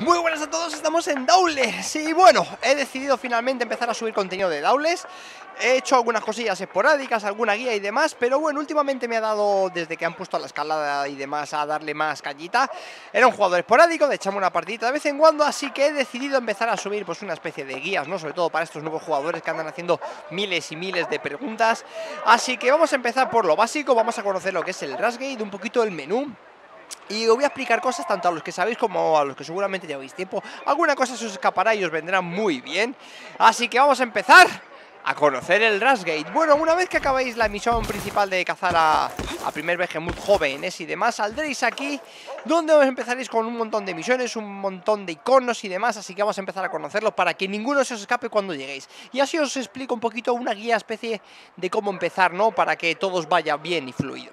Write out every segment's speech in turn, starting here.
Muy buenas a todos, estamos en Daules y bueno, he decidido finalmente empezar a subir contenido de Daules He hecho algunas cosillas esporádicas, alguna guía y demás, pero bueno, últimamente me ha dado, desde que han puesto a la escalada y demás, a darle más callita. Era un jugador esporádico, de echarme una partidita de vez en cuando, así que he decidido empezar a subir pues una especie de guías, ¿no? Sobre todo para estos nuevos jugadores que andan haciendo miles y miles de preguntas. Así que vamos a empezar por lo básico, vamos a conocer lo que es el Rasgate, un poquito el menú, y os voy a explicar cosas tanto a los que sabéis como a los que seguramente lleváis tiempo. Alguna cosa se os escapará y os vendrá muy bien. Así que vamos a empezar a conocer el Rasgate Bueno, una vez que acabáis la misión principal de cazar a, a primer muy jóvenes y demás, saldréis aquí donde os empezaréis con un montón de misiones, un montón de iconos y demás, así que vamos a empezar a conocerlos para que ninguno se os escape cuando lleguéis. Y así os explico un poquito una guía especie de cómo empezar, ¿no? Para que todos vaya bien y fluido.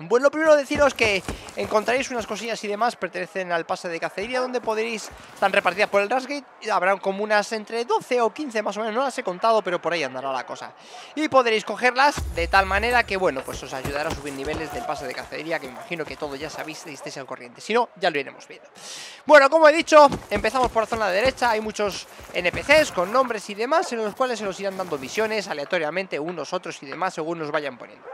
Bueno, lo primero deciros que encontraréis unas cosillas y demás, pertenecen al pase de cacería, donde podréis, están repartidas por el Rasgate, habrán como unas entre 12 o 15 más o menos, no las he contado, pero por ahí andará la cosa. Y podréis cogerlas de tal manera que, bueno, pues os ayudará a subir niveles del pase de cacería, que imagino que todo ya sabéis y estéis al corriente, si no, ya lo iremos viendo. Bueno, como he dicho, empezamos por la zona derecha, hay muchos NPCs con nombres y demás, en los cuales se nos irán dando visiones aleatoriamente, unos, otros y demás, según nos vayan poniendo.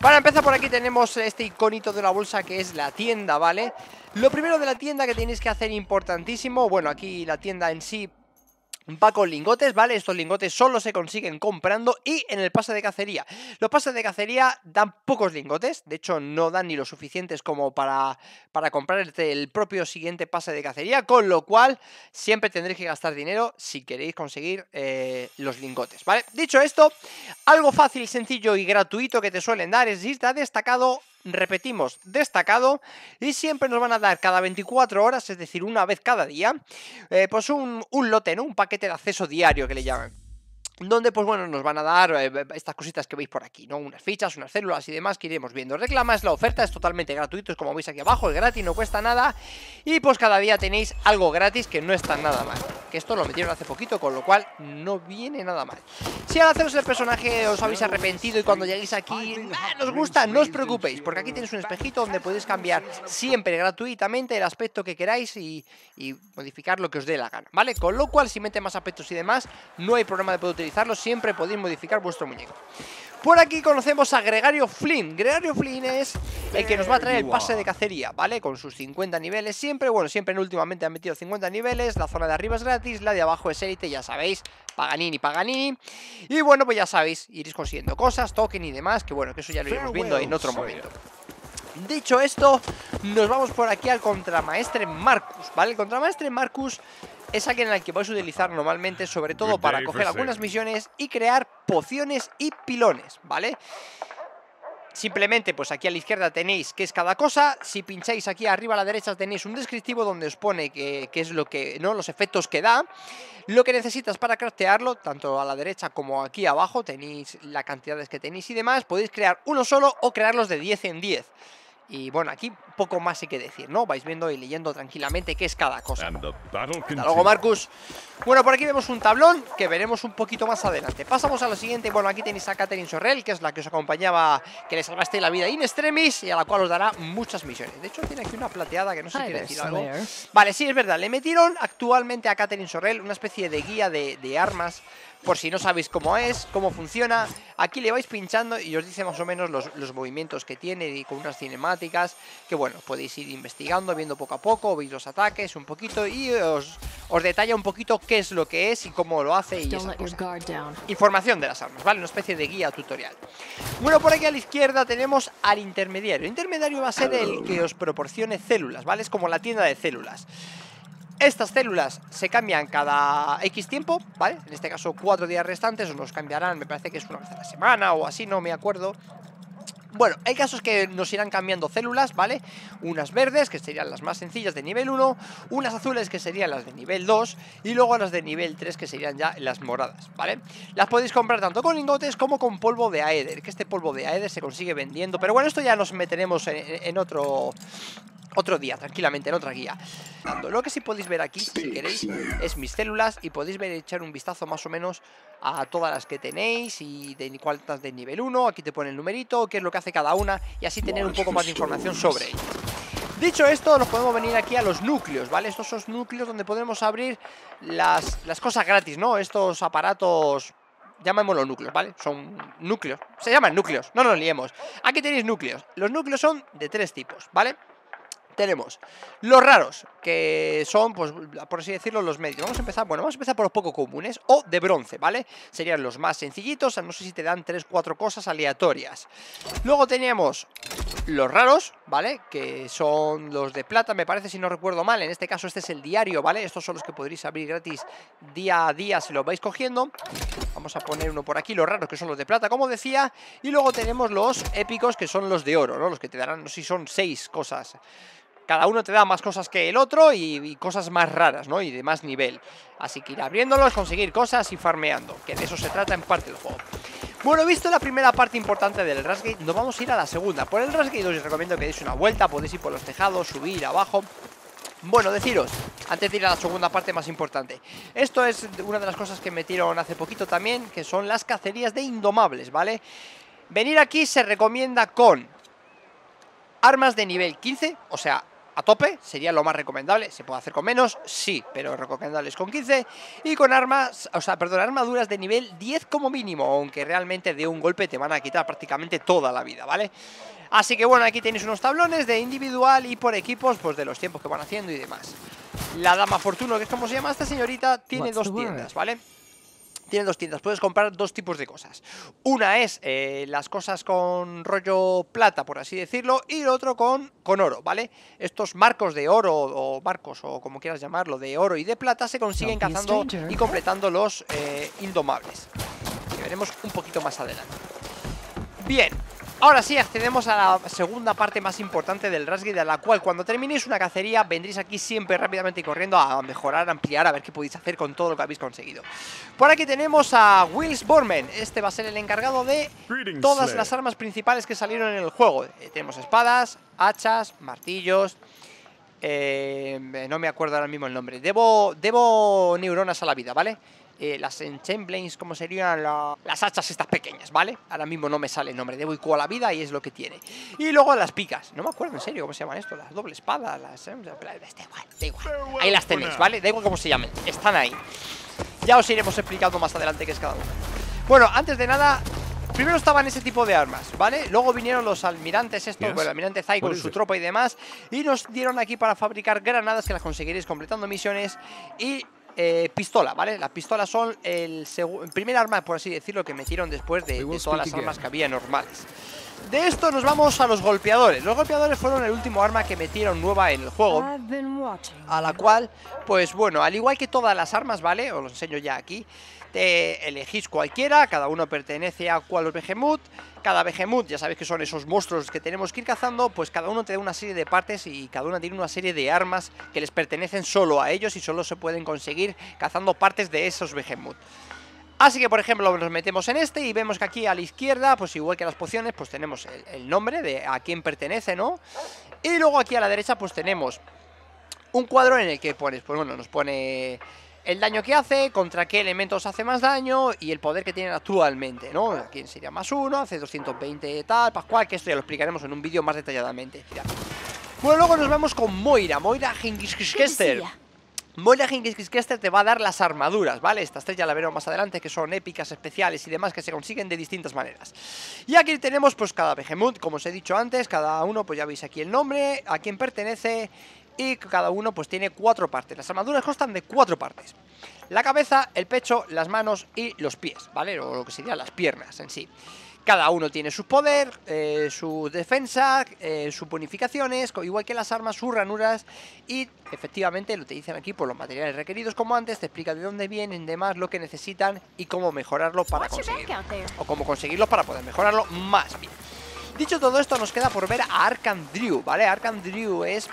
Para empezar por aquí tenemos este iconito de la bolsa que es la tienda, ¿vale? Lo primero de la tienda que tenéis que hacer importantísimo, bueno, aquí la tienda en sí Va con lingotes, ¿vale? Estos lingotes solo se consiguen comprando y en el pase de cacería. Los pases de cacería dan pocos lingotes, de hecho no dan ni lo suficientes como para, para comprarte el propio siguiente pase de cacería, con lo cual siempre tendréis que gastar dinero si queréis conseguir eh, los lingotes, ¿vale? Dicho esto, algo fácil, sencillo y gratuito que te suelen dar es ha destacado repetimos, destacado, y siempre nos van a dar cada 24 horas, es decir, una vez cada día, eh, pues un, un lote, ¿no? Un paquete de acceso diario que le llaman donde pues bueno nos van a dar eh, estas cositas que veis por aquí, ¿no? Unas fichas, unas células y demás que iremos viendo. Reclama la oferta, es totalmente gratuito, es como veis aquí abajo, es gratis, no cuesta nada y pues cada día tenéis algo gratis que no está nada mal. Que esto lo metieron hace poquito, con lo cual no viene nada mal. Si al haceros el personaje os habéis arrepentido y cuando lleguéis aquí ¡ah! nos gusta, no os preocupéis, porque aquí tenéis un espejito donde podéis cambiar siempre gratuitamente el aspecto que queráis y, modificar lo que os dé la gana, ¿vale? Con lo cual si mete más aspectos y demás, no hay problema de poder utilizarlo, siempre podéis modificar vuestro muñeco. Por aquí conocemos a Gregario Flynn. Gregario Flynn es el que nos va a traer el pase de cacería, ¿vale? Con sus 50 niveles siempre. Bueno, siempre en últimamente han metido 50 niveles. La zona de arriba es gratis, la de abajo es élite, ya sabéis. Paganini, Paganini. Y bueno, pues ya sabéis, iréis consiguiendo cosas, token y demás, que bueno, que eso ya lo iremos viendo en otro momento. Dicho esto, nos vamos por aquí al contramaestre Marcus, ¿vale? El contramaestre Marcus es alguien al que vais a utilizar normalmente, sobre todo para coger algunas misiones y crear pociones y pilones, ¿vale? Simplemente, pues aquí a la izquierda tenéis qué es cada cosa. Si pincháis aquí arriba a la derecha tenéis un descriptivo donde os pone qué, es lo que, ¿no? Los efectos que da. Lo que necesitas para craftearlo, tanto a la derecha como aquí abajo, tenéis las cantidades que tenéis y demás. Podéis crear uno solo o crearlos de 10 en 10. Y bueno, aquí poco más hay que decir, ¿no? Vais viendo y leyendo tranquilamente qué es cada cosa. Hasta luego, Marcus. Bueno, por aquí vemos un tablón que veremos un poquito más adelante. Pasamos a lo siguiente. Bueno, aquí tenéis a Catherine Sorrel, que es la que os acompañaba, que le salvaste la vida in extremis y a la cual os dará muchas misiones. De hecho, tiene aquí una plateada que no sé si decir algo. Vale, sí, es verdad. Le metieron actualmente a Catherine Sorrel una especie de guía de armas por si no sabéis cómo es, cómo funciona. Aquí le vais pinchando y os dice más o menos los, movimientos que tiene y con unas cinemáticas que, bueno, podéis ir investigando, viendo poco a poco, veis los ataques un poquito y os, os detalla un poquito qué es lo que es y cómo lo hace y Información de las armas, ¿vale? Una especie de guía tutorial. Bueno, por aquí a la izquierda tenemos al intermediario. El intermediario va a ser el que os proporcione células, ¿vale? Es como la tienda de células. Estas células se cambian cada X tiempo, ¿vale? En este caso cuatro días restantes, o nos cambiarán, me parece que es una vez a la semana o así, no me acuerdo. Bueno, hay casos que nos irán cambiando células, ¿vale? Unas verdes, que serían las más sencillas de nivel 1, unas azules, que serían las de nivel 2, y luego las de nivel 3, que serían ya las moradas, ¿vale? Las podéis comprar tanto con lingotes como con polvo de Aether, que este polvo de Aether se consigue vendiendo, pero bueno, esto ya nos meteremos en otro, otro día, tranquilamente, en otra guía. Lo que sí podéis ver aquí, si queréis, es mis células y podéis ver echar un vistazo más o menos a todas las que tenéis y de cuántas de nivel 1, aquí te pone el numerito, qué es lo que hace cada una y así tener un poco más de información sobre ellas. Dicho esto, nos podemos venir aquí a los núcleos, ¿vale? Estos son núcleos donde podemos abrir las, las cosas gratis, ¿no? Estos aparatos llamémoslo núcleos, ¿vale? Son núcleos, se llaman núcleos, no nos liemos. Aquí tenéis núcleos, los núcleos son de tres tipos, ¿vale? tenemos los raros, que son, pues, por así decirlo, los medios. Vamos a empezar, bueno, vamos a empezar por los poco comunes o de bronce, ¿vale? Serían los más sencillitos, no sé si te dan 3, 4 cosas aleatorias. Luego tenemos los raros, ¿vale? Que son los de plata, me parece, si no recuerdo mal. En este caso este es el diario, ¿vale? Estos son los que podréis abrir gratis día a día si los vais cogiendo. Vamos a poner uno por aquí, los raros que son los de plata, como decía. Y luego tenemos los épicos, que son los de oro, ¿no? Los que te darán, no sé si son 6 cosas cada uno te da más cosas que el otro y, cosas más raras, ¿no? Y de más nivel. Así que ir abriéndolos, conseguir cosas y farmeando, que de eso se trata en parte del juego. Bueno, visto la primera parte importante del Rasgate, nos vamos a ir a la segunda. Por el Rasgate os recomiendo que deis una vuelta, podéis ir por los tejados, subir, abajo... Bueno, deciros, antes de ir a la segunda parte más importante Esto es una de las cosas que me metieron hace poquito también Que son las cacerías de indomables, ¿vale? Venir aquí se recomienda con armas de nivel 15, o sea, a tope, sería lo más recomendable. Se puede hacer con menos, sí, pero recomendables con 15. Y con armas, o sea, perdón, armaduras de nivel 10 como mínimo, aunque realmente de un golpe te van a quitar prácticamente toda la vida, ¿vale? Así que bueno, aquí tenéis unos tablones de individual y por equipos, pues de los tiempos que van haciendo y demás. La Dama Fortuno, que es como se llama esta señorita, tiene dos tiendas, ¿vale? tiene dos tiendas. Puedes comprar dos tipos de cosas. Una es eh, las cosas con rollo plata, por así decirlo, y el otro con, con oro, ¿vale? Estos marcos de oro o marcos o como quieras llamarlo, de oro y de plata, se consiguen cazando y completando los eh, indomables. Que veremos un poquito más adelante. Bien, Ahora sí, accedemos a la segunda parte más importante del Rasgate, de la cual cuando terminéis una cacería vendréis aquí siempre rápidamente y corriendo a mejorar, ampliar, a ver qué podéis hacer con todo lo que habéis conseguido. Por aquí tenemos a Wills Borman, este va a ser el encargado de todas las armas principales que salieron en el juego. Eh, tenemos espadas, hachas, martillos... Eh, no me acuerdo ahora mismo el nombre. Debo, debo neuronas a la vida, ¿vale? Eh, las ensemblings, como serían las hachas estas pequeñas, ¿vale? Ahora mismo no me sale el nombre, debo ir a la vida y es lo que tiene. Y luego las picas, no me acuerdo en serio cómo se llaman esto, las doble espadas, las... Eh, igual, igual. Ahí las tenéis, ¿vale? Da igual cómo se llamen, están ahí. Ya os iremos explicando más adelante qué es cada una. Bueno, antes de nada, Primero estaban ese tipo de armas, ¿vale? Luego vinieron los almirantes estos, bueno, el almirante Zai con su tropa y demás Y nos dieron aquí para fabricar granadas que las conseguiréis completando misiones Y eh, pistola, ¿vale? Las pistolas son el, primer arma, por así decirlo, que metieron después de, de todas las armas que había normales. De esto nos vamos a los golpeadores. Los golpeadores fueron el último arma que metieron nueva en el juego. A la cual, pues bueno, al igual que todas las armas, ¿vale? Os lo enseño ya aquí. Te elegís cualquiera, cada uno pertenece a cual Behemoth. Cada Behemoth, ya sabéis que son esos monstruos que tenemos que ir cazando, pues cada uno te da una serie de partes y cada uno tiene una serie de armas que les pertenecen solo a ellos y solo se pueden conseguir cazando partes de esos Behemoth. Así que, por ejemplo, nos metemos en este y vemos que aquí a la izquierda, pues igual que las pociones, pues tenemos el, el nombre de a quién pertenece, ¿no? Y luego aquí a la derecha, pues tenemos un cuadro en el que pones, pues bueno, nos pone el daño que hace, contra qué elementos hace más daño y el poder que tienen actualmente, ¿no? ¿Quién sería más uno, hace 220 tal, Pascual, que esto ya lo explicaremos en un vídeo más detalladamente. Bueno, luego nos vamos con Moira, Moira Kester. Moira Kester te va a dar las armaduras, ¿vale? esta estrella la veremos más adelante, que son épicas, especiales y demás, que se consiguen de distintas maneras. Y aquí tenemos, pues, cada Behemoth, como os he dicho antes, cada uno, pues ya veis aquí el nombre, a quién pertenece y cada uno pues tiene cuatro partes. Las armaduras constan de cuatro partes. La cabeza, el pecho, las manos y los pies, ¿vale? O lo que sería las piernas en sí. Cada uno tiene su poder, eh, su defensa, eh, sus bonificaciones, igual que las armas, sus ranuras y efectivamente lo utilizan aquí por los materiales requeridos como antes, te explica de dónde vienen, demás, lo que necesitan y cómo mejorarlo para conseguirlo. O cómo conseguirlo para poder mejorarlo más bien. Dicho todo esto, nos queda por ver a Arkandrew ¿vale? Arkandrew es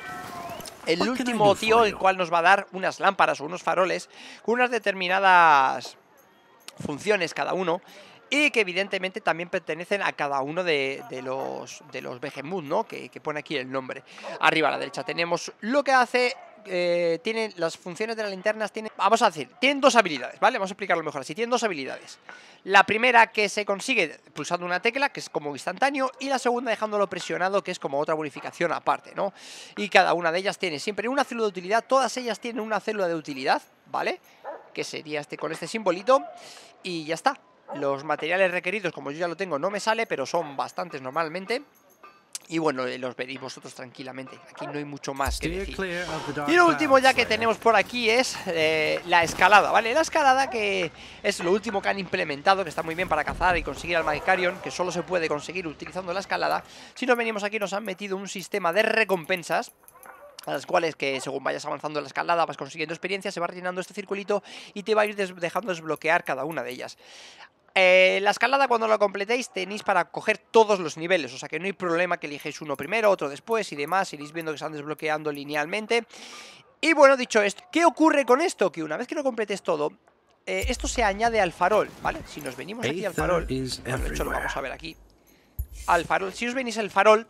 el último tío el cual nos va a dar unas lámparas o unos faroles con unas determinadas funciones cada uno y que evidentemente también pertenecen a cada uno de, los de los Behemoth, ¿no? Que, pone aquí el nombre. Arriba a la derecha tenemos lo que hace... Eh, las funciones de las linternas tienen vamos a decir tienen dos habilidades vale vamos a explicarlo mejor así tienen dos habilidades la primera que se consigue pulsando una tecla, que es como instantáneo, y la segunda dejándolo presionado, que es como otra bonificación aparte, ¿no? Y cada una de ellas tiene siempre una célula de utilidad, todas ellas tienen una célula de utilidad, ¿vale? Que sería este con este simbolito, y ya está. Los materiales requeridos, como yo ya lo tengo, no me sale, pero son bastantes normalmente y bueno, eh, los veréis vosotros tranquilamente. Aquí no hay mucho más que Y lo último ya que tenemos por aquí es eh, la escalada, ¿vale? La escalada que es lo último que han implementado, que está muy bien para cazar y conseguir al Magicarion, que solo se puede conseguir utilizando la escalada. Si nos venimos aquí nos han metido un sistema de recompensas a las cuales que según vayas avanzando en la escalada vas consiguiendo experiencia, se va rellenando este circulito y te va a ir dejando desbloquear cada una de ellas. Eh, la escalada cuando la completéis tenéis para coger todos los niveles, o sea que no hay problema que elijáis uno primero, otro después y demás, iréis viendo que se desbloqueando linealmente. Y bueno, dicho esto, ¿qué ocurre con esto? Que una vez que lo completes todo, eh, esto se añade al farol, ¿vale? Si nos venimos aquí al farol, de hecho lo vamos a ver aquí, al farol, si os venís al farol,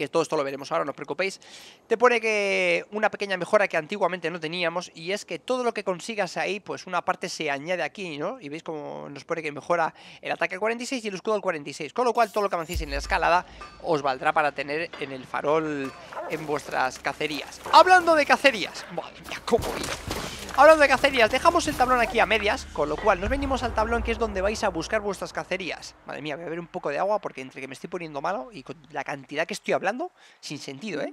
que todo esto lo veremos ahora, no os preocupéis, te pone que una pequeña mejora que antiguamente no teníamos y es que todo lo que consigas ahí, pues una parte se añade aquí, ¿no? Y veis como nos pone que mejora el ataque al 46 y el escudo al 46, con lo cual todo lo que avancéis en la escalada os valdrá para tener en el farol en vuestras cacerías. Hablando de cacerías, madre mía, cómo ir. Hablando de cacerías, dejamos el tablón aquí a medias, con lo cual nos venimos al tablón que es donde vais a buscar vuestras cacerías. Madre mía, voy a ver un poco de agua porque entre que me estoy poniendo malo y la cantidad que estoy hablando, sin sentido, ¿eh?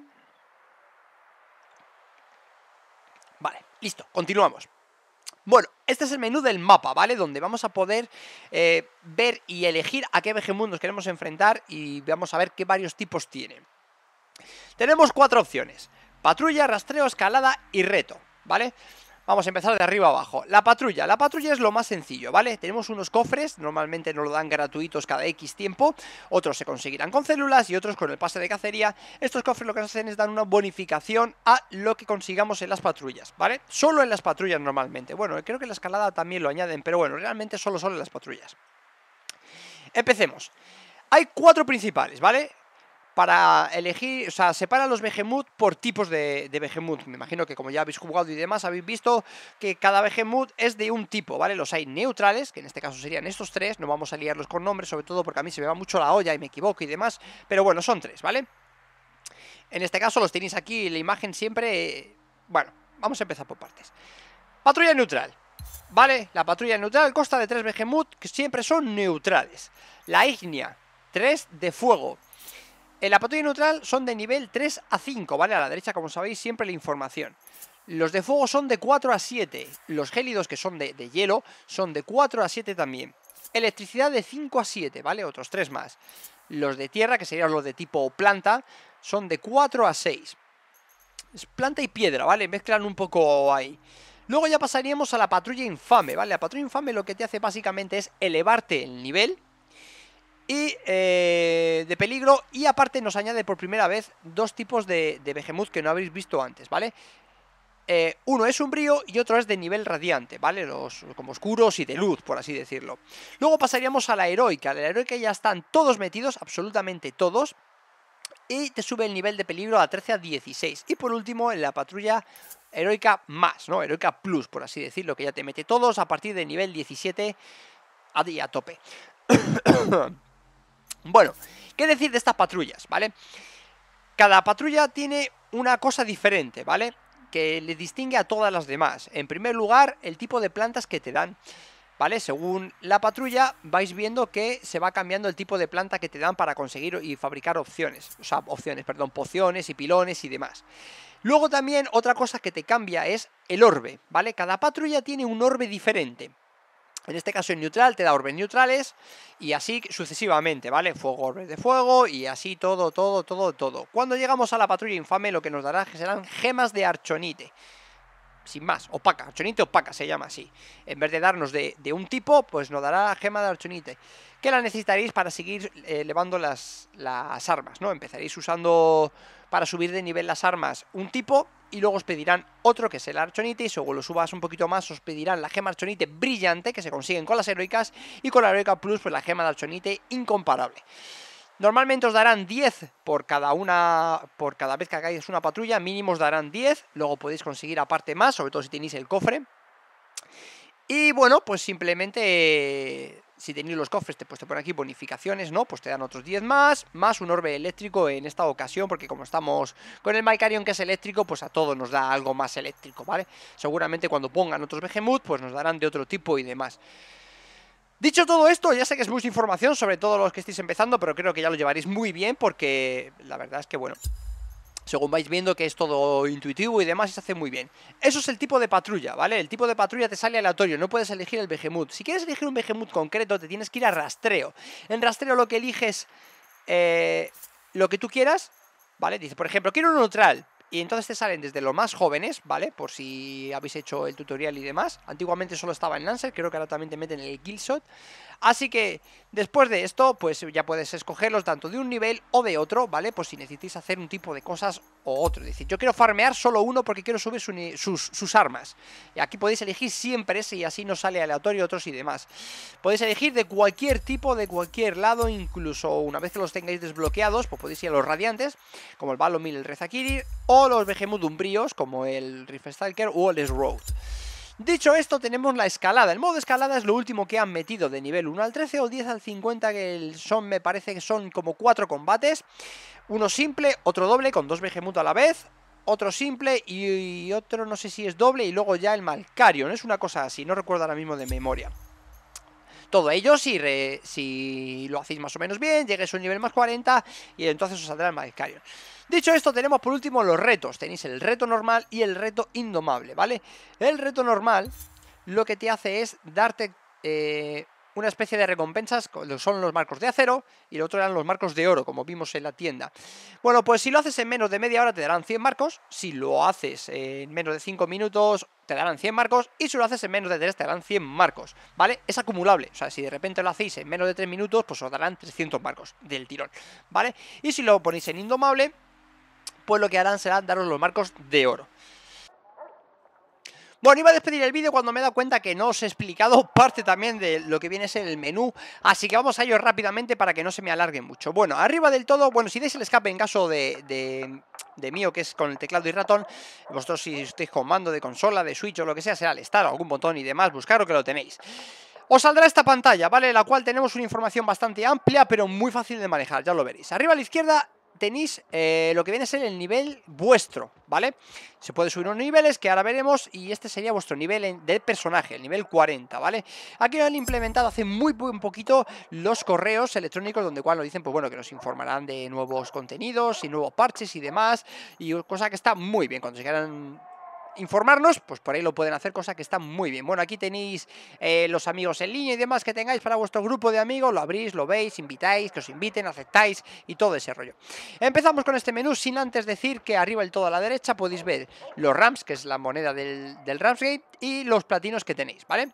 Vale, listo, continuamos. Bueno, este es el menú del mapa, ¿vale? Donde vamos a poder eh, ver y elegir a qué vegemundos queremos enfrentar y vamos a ver qué varios tipos tiene. Tenemos cuatro opciones. Patrulla, rastreo, escalada y reto, ¿vale? Vamos a empezar de arriba abajo. La patrulla. La patrulla es lo más sencillo, ¿vale? Tenemos unos cofres, normalmente nos lo dan gratuitos cada X tiempo. Otros se conseguirán con células y otros con el pase de cacería. Estos cofres lo que hacen es dar una bonificación a lo que consigamos en las patrullas, ¿vale? Solo en las patrullas normalmente. Bueno, creo que la escalada también lo añaden, pero bueno, realmente solo son en las patrullas. Empecemos. Hay cuatro principales, ¿vale? para elegir, o sea, separa los Behemoth por tipos de, de Behemoth. Me imagino que como ya habéis jugado y demás, habéis visto que cada Behemoth es de un tipo, ¿vale? Los hay neutrales, que en este caso serían estos tres, no vamos a liarlos con nombres, sobre todo porque a mí se me va mucho la olla y me equivoco y demás, pero bueno, son tres, ¿vale? En este caso los tenéis aquí, la imagen siempre... Bueno, vamos a empezar por partes. Patrulla neutral, ¿vale? La patrulla neutral consta de tres Behemoth que siempre son neutrales. La Ignia, tres de fuego, en la patrulla neutral son de nivel 3 a 5, ¿vale? A la derecha, como sabéis, siempre la información. Los de fuego son de 4 a 7. Los gélidos, que son de, hielo, son de 4 a 7 también. Electricidad de 5 a 7, ¿vale? Otros 3 más. Los de tierra, que serían los de tipo planta, son de 4 a 6. planta y piedra, ¿vale? Mezclan un poco ahí. Luego ya pasaríamos a la patrulla infame, ¿vale? La patrulla infame lo que te hace básicamente es elevarte el nivel y eh, de peligro y aparte nos añade por primera vez dos tipos de, de Behemoth que no habéis visto antes, ¿vale? Eh, uno es umbrío y otro es de nivel radiante, ¿vale? Los como oscuros y de luz, por así decirlo. Luego pasaríamos a la heroica. En la heroica ya están todos metidos, absolutamente todos. Y te sube el nivel de peligro a 13 a 16. Y por último, en la patrulla heroica más, ¿no? Heroica plus, por así decirlo, que ya te mete todos a partir De nivel 17 a, a tope. Bueno, ¿qué decir de estas patrullas, vale? Cada patrulla tiene una cosa diferente, ¿vale? Que le distingue a todas las demás. En primer lugar, el tipo de plantas que te dan. ¿Vale? Según la patrulla vais viendo que se va cambiando el tipo de planta que te dan para conseguir y fabricar opciones. O sea, opciones, perdón, pociones y pilones y demás. Luego también otra cosa que te cambia es el orbe, ¿vale? Cada patrulla tiene un orbe diferente. En este caso en neutral te da orbes neutrales y así sucesivamente, ¿vale? Fuego, orbes de fuego y así todo, todo, todo, todo. Cuando llegamos a la patrulla infame lo que nos dará serán gemas de archonite. Sin más, opaca, archonite opaca se llama así. En vez de darnos de, un tipo, pues nos dará gema de archonite. Que la necesitaréis para seguir eh, elevando las, las armas, ¿no? Empezaréis usando para subir de nivel las armas un tipo y luego os pedirán otro que es el Archonite y según lo subas un poquito más os pedirán la gema Archonite brillante que se consiguen con las heroicas y con la heroica plus pues la gema de Archonite incomparable. Normalmente os darán 10 por cada una por cada vez que hagáis una patrulla, mínimo os darán 10, luego podéis conseguir aparte más, sobre todo si tenéis el cofre. Y bueno, pues simplemente si tenéis los cofres, te, pues por aquí bonificaciones, ¿no? Pues te dan otros 10 más, más un orbe eléctrico en esta ocasión, porque como estamos con el mycarion que es eléctrico, pues a todos nos da algo más eléctrico, ¿vale? Seguramente cuando pongan otros Behemoth, pues nos darán de otro tipo y demás. Dicho todo esto, ya sé que es mucha información, sobre todo los que estéis empezando, pero creo que ya lo llevaréis muy bien, porque la verdad es que, bueno, según vais viendo que es todo intuitivo y demás, se hace muy bien. Eso es el tipo de patrulla, ¿vale? El tipo de patrulla te sale aleatorio, no puedes elegir el Behemoth. Si quieres elegir un Behemoth concreto, te tienes que ir a rastreo. En rastreo lo que eliges, eh, lo que tú quieras, ¿vale? Dice, por ejemplo, quiero un neutral. Y entonces te salen desde los más jóvenes, ¿vale? Por si habéis hecho el tutorial y demás. Antiguamente solo estaba en Lancer, creo que ahora también te meten el Guildshot Así que después de esto, pues ya puedes escogerlos tanto de un nivel o de otro, ¿vale? Por si necesitáis hacer un tipo de cosas o otro. decir, yo quiero farmear solo uno porque quiero subir sus, armas. Y aquí podéis elegir siempre ese y así no sale aleatorio otros y demás. Podéis elegir de cualquier tipo, de cualquier lado, incluso una vez que los tengáis desbloqueados, pues podéis ir a los radiantes, como el Balomir, el Rezakiri, o los Behemoth Umbríos, como el Rift Stalker o el Road. Dicho esto, tenemos la escalada. El modo escalada es lo último que han metido de nivel 1 al 13 o 10 al 50, que son, me parece que son como 4 combates. Uno simple, otro doble con dos Behemoth a la vez, otro simple y, otro no sé si es doble y luego ya el Malcario, ¿no? Es una cosa así, no recuerdo ahora mismo de memoria. Todo ello si, lo hacéis más o menos bien, lleguéis a un nivel más 40 y entonces os saldrá el Malcario. Dicho esto, tenemos por último los retos. Tenéis el reto normal y el reto indomable, ¿vale? El reto normal lo que te hace es darte... Eh, una especie de recompensas, son los marcos de acero y lo otro eran los marcos de oro, como vimos en la tienda. Bueno, pues si lo haces en menos de media hora te darán 100 marcos, si lo haces en menos de 5 minutos te darán 100 marcos y si lo haces en menos de 3 te darán 100 marcos, ¿vale? Es acumulable, o sea, si de repente lo hacéis en menos de 3 minutos, pues os darán 300 marcos del tirón, ¿vale? Y si lo ponéis en indomable, pues lo que harán será daros los marcos de oro. Bueno, iba a despedir el vídeo cuando me he dado cuenta que no os he explicado parte también de lo que viene a ser el menú, así que vamos a ello rápidamente para que no se me alargue mucho. Bueno, arriba del todo, bueno, si dais el escape en caso de, de, mío, que es con el teclado y ratón, vosotros si estáis con mando de consola, de Switch o lo que sea, será al estar, algún botón y demás, buscar que lo tenéis. Os saldrá esta pantalla, ¿vale? La cual tenemos una información bastante amplia, pero muy fácil de manejar, ya lo veréis. Arriba a la izquierda tenéis eh, lo que viene a ser el nivel vuestro, ¿vale? Se puede subir unos niveles que ahora veremos y este sería vuestro nivel de personaje, el nivel 40, ¿vale? Aquí lo han implementado hace muy buen poquito los correos electrónicos donde cuando dicen, pues bueno, que nos informarán de nuevos contenidos y nuevos parches y demás y cosa que está muy bien cuando se quedan informarnos, pues por ahí lo pueden hacer, cosa que está muy bien. Bueno, aquí tenéis eh, los amigos en línea y demás que tengáis para vuestro grupo de amigos, lo abrís, lo veis, invitáis, que os inviten, aceptáis y todo ese rollo. Empezamos con este menú, sin antes decir que arriba del todo a la derecha podéis ver los Rams, que es la moneda del, del Ramsgate, y los platinos que tenéis, ¿vale?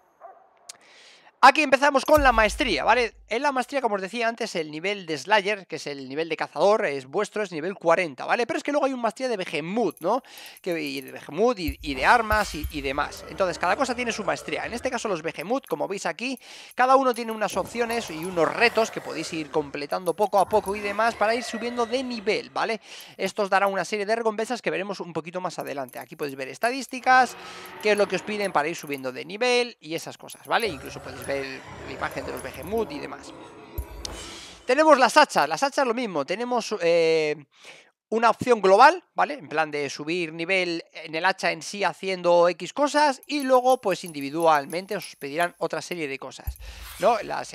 Aquí empezamos con la maestría, ¿vale? En la maestría, como os decía antes, el nivel de Slayer, que es el nivel de cazador, es vuestro, es nivel 40, ¿vale? Pero es que luego hay un maestría de Behemoth, ¿no? Que, y de Behemoth y, de armas y, demás. Entonces, cada cosa tiene su maestría. En este caso, los Behemoth, como veis aquí, cada uno tiene unas opciones y unos retos que podéis ir completando poco a poco y demás para ir subiendo de nivel, ¿vale? Esto os dará una serie de recompensas que veremos un poquito más adelante. Aquí podéis ver estadísticas, qué es lo que os piden para ir subiendo de nivel y esas cosas, ¿vale? Incluso podéis ver la imagen de los Behemoth y demás. Tenemos las hachas, las hachas lo mismo, tenemos eh, una opción global, ¿vale? En plan de subir nivel en el hacha en sí haciendo X cosas y luego pues individualmente os pedirán otra serie de cosas, ¿no? Las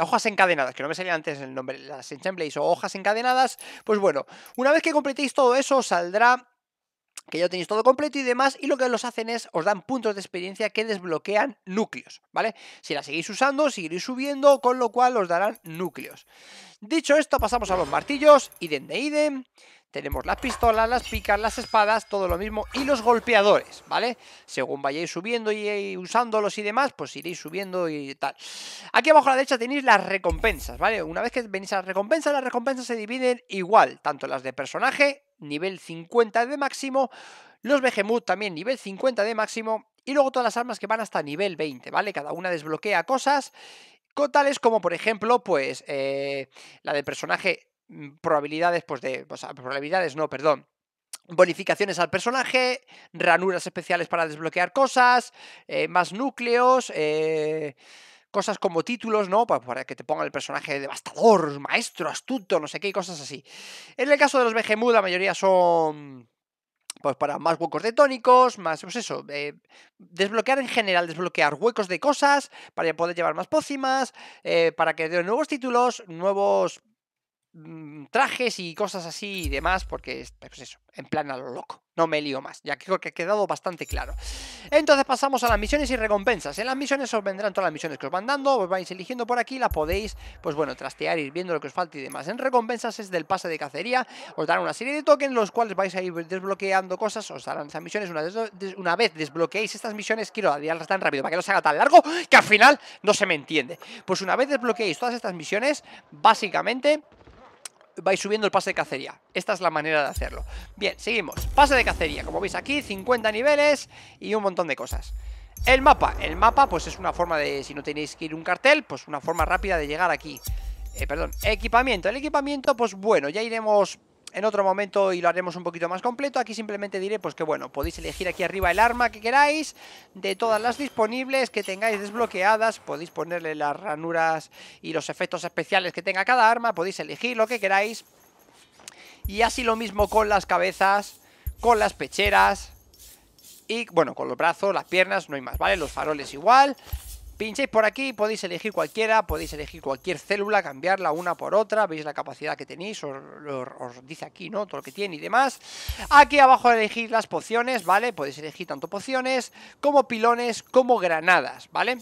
hojas encadenadas, que no me salía antes el nombre, las enchemblades o hojas encadenadas, pues bueno, una vez que completéis todo eso saldrá que ya tenéis todo completo y demás, y lo que los hacen es, os dan puntos de experiencia que desbloquean núcleos, ¿vale? Si la seguís usando, seguiréis subiendo, con lo cual os darán núcleos. Dicho esto, pasamos a los martillos, idem de idem, tenemos las pistolas, las picas, las espadas, todo lo mismo, y los golpeadores, ¿vale? Según vayáis subiendo y usándolos y demás, pues iréis subiendo y tal. Aquí abajo a la derecha tenéis las recompensas, ¿vale? Una vez que venís a las recompensas, las recompensas se dividen igual, tanto las de personaje nivel 50 de máximo, los Behemoth también nivel 50 de máximo, y luego todas las armas que van hasta nivel 20, ¿vale? Cada una desbloquea cosas, tales como, por ejemplo, pues eh, la del personaje, mm, probabilidades, pues de, o sea, probabilidades no, perdón, bonificaciones al personaje, ranuras especiales para desbloquear cosas, eh, más núcleos, eh cosas como títulos, ¿no? Para, que te ponga el personaje devastador, maestro, astuto, no sé qué, cosas así. En el caso de los Behemoth, la mayoría son pues para más huecos de tónicos, más, pues eso, desbloquear en general, desbloquear huecos de cosas, para poder llevar más pócimas, eh, para que den nuevos títulos, nuevos Mm, trajes y cosas así y demás, porque pues eso, en plan a lo loco. No me lío más, ya creo que ha quedado bastante claro. Entonces pasamos a las misiones y recompensas. En las misiones os vendrán todas las misiones que os van dando, os vais eligiendo por aquí, las podéis, pues bueno, trastear, ir viendo lo que os falta y demás. En recompensas es del pase de cacería, os darán una serie de tokens, los cuales vais a ir desbloqueando cosas, os darán esas misiones. Una, una vez desbloqueéis estas misiones, quiero adiarlas tan rápido para que no se haga tan largo, que al final no se me entiende. Pues una vez desbloqueéis todas estas misiones, básicamente vais subiendo el pase de cacería. Esta es la manera de hacerlo. Bien, seguimos. Pase de cacería, como veis aquí, 50 niveles y un montón de cosas. El mapa. El mapa, pues es una forma de, si no tenéis que ir un cartel, pues una forma rápida de llegar aquí. Eh, perdón, equipamiento. El equipamiento, pues bueno, ya iremos en otro momento y lo haremos un poquito más completo. Aquí simplemente diré pues que bueno, podéis elegir aquí arriba el arma que queráis, de todas las disponibles que tengáis desbloqueadas, podéis ponerle las ranuras y los efectos especiales que tenga cada arma, podéis elegir lo que queráis. Y así lo mismo con las cabezas, con las pecheras, y bueno, con los brazos, las piernas, no hay más, ¿vale? Los faroles igual, Pincháis por aquí, podéis elegir cualquiera, podéis elegir cualquier célula, cambiarla una por otra, veis la capacidad que tenéis, os, dice aquí, ¿no? Todo lo que tiene y demás. Aquí abajo elegís las pociones, ¿vale? Podéis elegir tanto pociones como pilones, como granadas, ¿vale?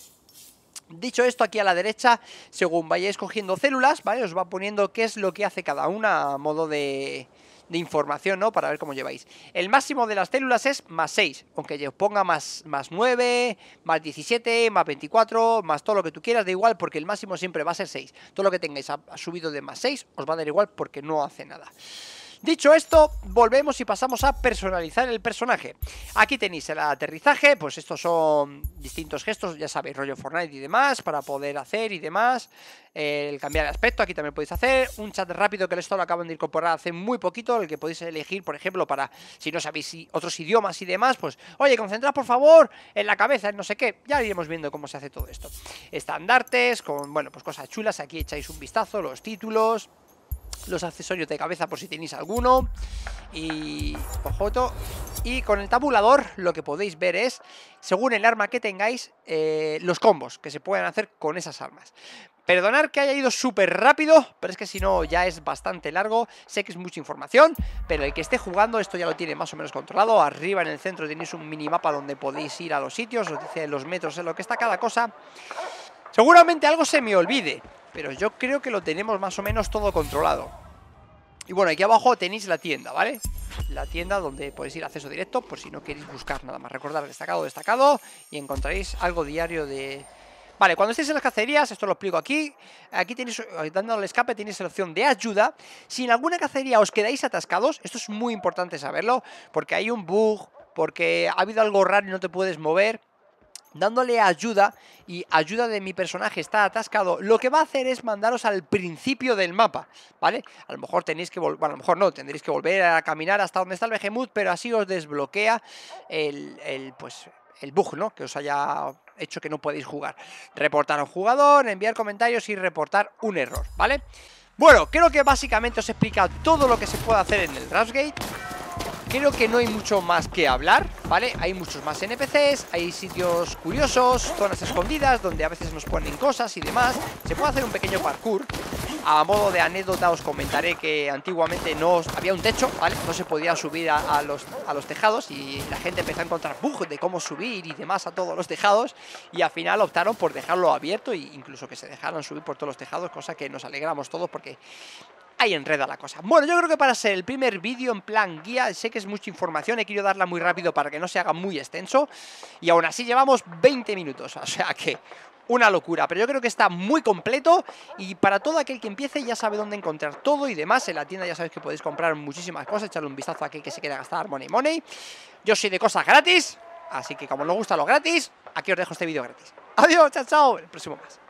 Dicho esto, aquí a la derecha, según vayáis cogiendo células, ¿vale? Os va poniendo qué es lo que hace cada una a modo de de información, ¿no? Para ver cómo lleváis. El máximo de las células es más 6, aunque yo ponga más, más 9, más 17, más 24, más todo lo que tú quieras, da igual, porque el máximo siempre va a ser 6. Todo lo que tengáis subido de más 6 os va a dar igual porque no hace nada. Dicho esto, volvemos y pasamos a personalizar el personaje. Aquí tenéis el aterrizaje, pues estos son distintos gestos, ya sabéis, rollo Fortnite y demás, para poder hacer y demás. El cambiar de aspecto, aquí también podéis hacer. Un chat rápido que esto lo acaban de incorporar hace muy poquito, el que podéis elegir, por ejemplo, para si no sabéis otros idiomas y demás, pues, oye, concentrad por favor en la cabeza, en no sé qué. Ya iremos viendo cómo se hace todo esto. Estandartes, con, bueno, pues cosas chulas, aquí echáis un vistazo, los títulos los accesorios de cabeza por si tenéis alguno. Y Y con el tabulador lo que podéis ver es, según el arma que tengáis, eh, los combos que se pueden hacer con esas armas. perdonad que haya ido súper rápido, pero es que si no ya es bastante largo, sé que es mucha información, pero el que esté jugando esto ya lo tiene más o menos controlado, arriba en el centro tenéis un minimapa donde podéis ir a los sitios, os dice los metros en lo que está cada cosa, Seguramente algo se me olvide, pero yo creo que lo tenemos más o menos todo controlado. Y bueno, aquí abajo tenéis la tienda, ¿vale? La tienda donde podéis ir a acceso directo por si no queréis buscar nada más. Recordad, destacado, destacado y encontraréis algo diario de... Vale, cuando estéis en las cacerías, esto lo explico aquí, aquí tenéis, eh, dando al escape tenéis la opción de ayuda. Si en alguna cacería os quedáis atascados, esto es muy importante saberlo, porque hay un bug, porque ha habido algo raro y no te puedes mover, dándole ayuda y ayuda de mi personaje está atascado, lo que va a hacer es mandaros al principio del mapa, ¿vale? A lo mejor tenéis que volver, bueno, a lo mejor no, tendréis que volver a caminar hasta donde está el Behemoth, pero así os desbloquea el, el, pues, el bug, ¿no? Que os haya hecho que no podéis jugar. Reportar a un jugador, enviar comentarios y reportar un error, ¿vale? Bueno, creo que básicamente os explica todo lo que se puede hacer en el gate Creo que no hay mucho más que hablar, ¿vale? Hay muchos más NPCs, hay sitios curiosos, zonas escondidas donde a veces nos ponen cosas y demás. Se puede hacer un pequeño parkour. A modo de anécdota os comentaré que antiguamente no había un techo, ¿vale? No se podía subir a, los, a los tejados y la gente empezó a encontrar bugs de cómo subir y demás a todos los tejados y al final optaron por dejarlo abierto e incluso que se dejaran subir por todos los tejados, cosa que nos alegramos todos porque y enreda la cosa. Bueno, yo creo que para ser el primer vídeo en plan guía, sé que es mucha información, he querido darla muy rápido para que no se haga muy extenso, y aún así llevamos 20 minutos, o sea que una locura, pero yo creo que está muy completo y para todo aquel que empiece ya sabe dónde encontrar todo y demás, en la tienda ya sabéis que podéis comprar muchísimas cosas, echarle un vistazo a aquel que se quiera gastar money money, yo soy de cosas gratis, así que como no gusta lo gratis, aquí os dejo este vídeo gratis. Adiós, chao, chao, el próximo más.